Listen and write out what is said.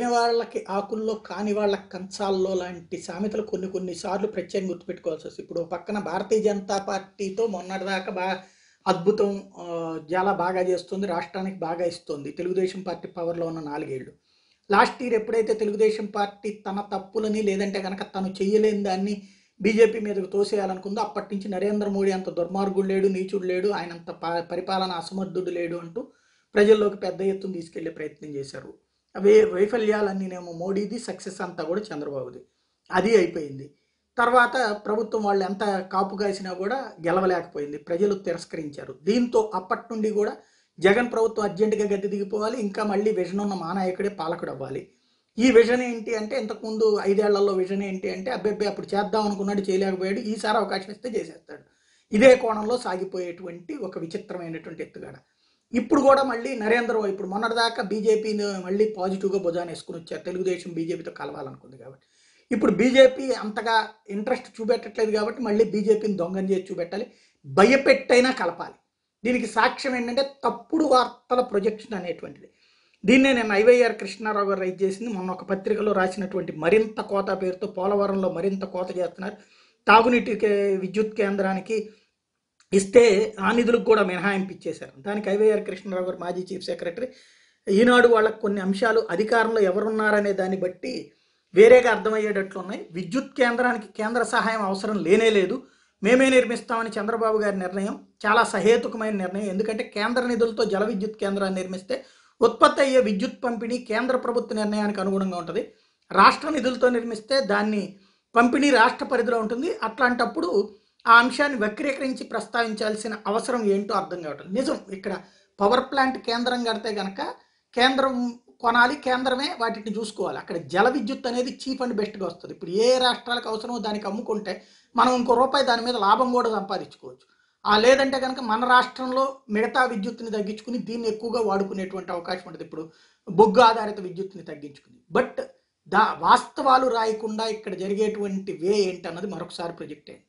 పట్టిన వాళ్ళకి ఆకుల్లో కాని వాళ్ళ కంచాల్లో లాంటి సామెతలు కొన్ని కొన్ని సార్లు ప్రత్యేకంగా గుర్తుపెట్టుకోవాల్సి వస్తుంది ఇప్పుడు పక్కన భారతీయ జనతా పార్టీతో మొన్నటిదాకా బాగా అద్భుతం చాలా బాగా చేస్తుంది రాష్ట్రానికి బాగా ఇస్తుంది తెలుగుదేశం పార్టీ పవర్లో ఉన్న నాలుగేళ్ళు లాస్ట్ ఇయర్ ఎప్పుడైతే తెలుగుదేశం పార్టీ తన తప్పులని లేదంటే కనుక తను చేయలేని దాన్ని బీజేపీ మీదకు తోసేయాలనుకుందో అప్పటి నుంచి నరేంద్ర మోడీ అంత దుర్మార్గుడు లేడు నీచుడు లేడు ఆయనంత పరిపాలన అసమర్థుడు లేడు అంటూ ప్రజల్లోకి పెద్ద ఎత్తున తీసుకెళ్లే ప్రయత్నం చేశారు అవే వైఫల్యాలన్నీనేమో మోడీది సక్సెస్ అంతా కూడా చంద్రబాబుది అది అయిపోయింది తర్వాత ప్రభుత్వం వాళ్ళు ఎంత కాపు కాసినా కూడా గెలవలేకపోయింది ప్రజలు తిరస్కరించారు దీంతో అప్పటి నుండి కూడా జగన్ ప్రభుత్వం అర్జెంటుగా గద్దె దిగిపోవాలి ఇంకా మళ్ళీ విజన్ ఉన్న మా నాయకుడే పాలకుడు అవ్వాలి ఈ విజన్ ఏంటి అంటే ఇంతకుముందు ఐదేళ్లలో విజన్ ఏంటి అంటే అబ్బాయి అప్పుడు చేద్దాం అనుకున్నాడు చేయలేకపోయాడు ఈసారి అవకాశం ఇస్తే చేసేస్తాడు ఇదే కోణంలో సాగిపోయేటువంటి ఒక విచిత్రమైనటువంటి ఎత్తుగాడ ఇప్పుడు కూడా మళ్ళీ నరేంద్ర ఇప్పుడు మొన్నటిదాకా బీజేపీని మళ్ళీ పాజిటివ్గా భుజాన్ని వేసుకుని వచ్చారు తెలుగుదేశం బీజేపీతో కలవాలనుకుంది కాబట్టి ఇప్పుడు బీజేపీ అంతగా ఇంట్రెస్ట్ చూపెట్టట్లేదు కాబట్టి మళ్ళీ బీజేపీని దొంగం చేసి చూపెట్టాలి భయపెట్టైనా కలపాలి దీనికి సాక్ష్యం ఏంటంటే తప్పుడు వార్తల ప్రొజెక్షన్ అనేటువంటిది దీన్నే నేను ఐవైఆర్ కృష్ణారావు గారు రైజ్ చేసింది మొన్న ఒక పత్రికలో రాసినటువంటి మరింత కోత పేరుతో పోలవరంలో మరింత కోత చేస్తున్నారు తాగునీటి విద్యుత్ కేంద్రానికి ఇస్తే ఆ నిధులకు కూడా మినహాయింపు ఇచ్చేశారు దానికి ఐవైఆర్ కృష్ణరావు గారు మాజీ చీఫ్ సెక్రటరీ ఈనాడు వాళ్ళకు కొన్ని అంశాలు అధికారంలో ఎవరున్నారనే దాన్ని బట్టి వేరేగా అర్థమయ్యేటట్లు ఉన్నాయి విద్యుత్ కేంద్రానికి కేంద్ర సహాయం అవసరం లేనే లేదు మేమే నిర్మిస్తామని చంద్రబాబు గారి నిర్ణయం చాలా సహేతుకమైన నిర్ణయం ఎందుకంటే కేంద్ర నిధులతో జల విద్యుత్ కేంద్రాన్ని నిర్మిస్తే ఉత్పత్తి అయ్యే విద్యుత్ పంపిణీ కేంద్ర ప్రభుత్వ నిర్ణయానికి అనుగుణంగా ఉంటుంది రాష్ట్ర నిధులతో నిర్మిస్తే దాన్ని పంపిణీ రాష్ట్ర పరిధిలో ఉంటుంది అట్లాంటప్పుడు ఆ అంశాన్ని వక్రీకరించి ప్రస్తావించాల్సిన అవసరం ఏంటో అర్థం కావటం నిజం ఇక్కడ పవర్ ప్లాంట్ కేంద్రం కడితే కనుక కేంద్రం కొనాలి కేంద్రమే వాటిని చూసుకోవాలి అక్కడ జల విద్యుత్ అనేది చీప్ అండ్ బెస్ట్గా వస్తుంది ఇప్పుడు ఏ రాష్ట్రాలకు అవసరమో దానికి అమ్ముకుంటే మనం ఇంకో రూపాయి దాని మీద లాభం కూడా సంపాదించుకోవచ్చు ఆ లేదంటే కనుక మన రాష్ట్రంలో మిగతా విద్యుత్ని తగ్గించుకుని దీన్ని ఎక్కువగా వాడుకునేటువంటి అవకాశం ఉంటుంది ఇప్పుడు బొగ్గు ఆధారిత విద్యుత్ని తగ్గించుకుని బట్ దా వాస్తవాలు రాయకుండా ఇక్కడ జరిగేటువంటి వే ఏంటన్నది మరొకసారి ప్రొజెక్ట్ అయింది